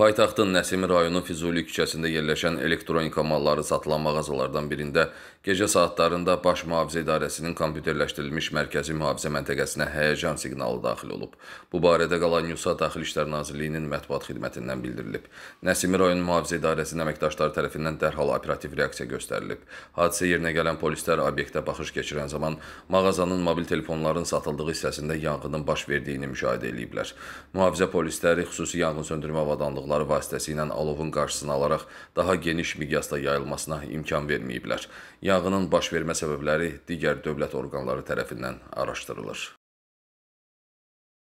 Paytaxtın Nəsimi rayonu Füzuli küçəsində yerləşən elektronika malları satılan mağazalardan birində gecə saatlarında Baş Mühafizə İdarəsinin kompüterləşdirilmiş mərkəzi mühafizə məntəqəsinə həyəcan siqnalı daxil olub. Bu barədə qalan Yusa Daxili İşlər Nazirliyinin mətbuat xidmətindən bildirilib. Nəsimi rayon Mühafizə İdarəsinin əməkdaşları tərəfindən dərhal operativ reaksiya göstərilib. Hadisə yerinə gələn polislər obyektə baxış keçirən zaman mağazanın mobil telefonların satıldığı hissəsində yanğının baş verdiyini müşahidə ediblər. Mühafizə polisləri xüsusi yanğın söndürmə avadanlığını silahları vasitəsilə alovun qarşısını alaraq daha geniş miqyasda yayılmasına imkan verməyiblər. Yanğının baş vermə səbəbləri digər dövlət orqanları tərəfindən araşdırılır.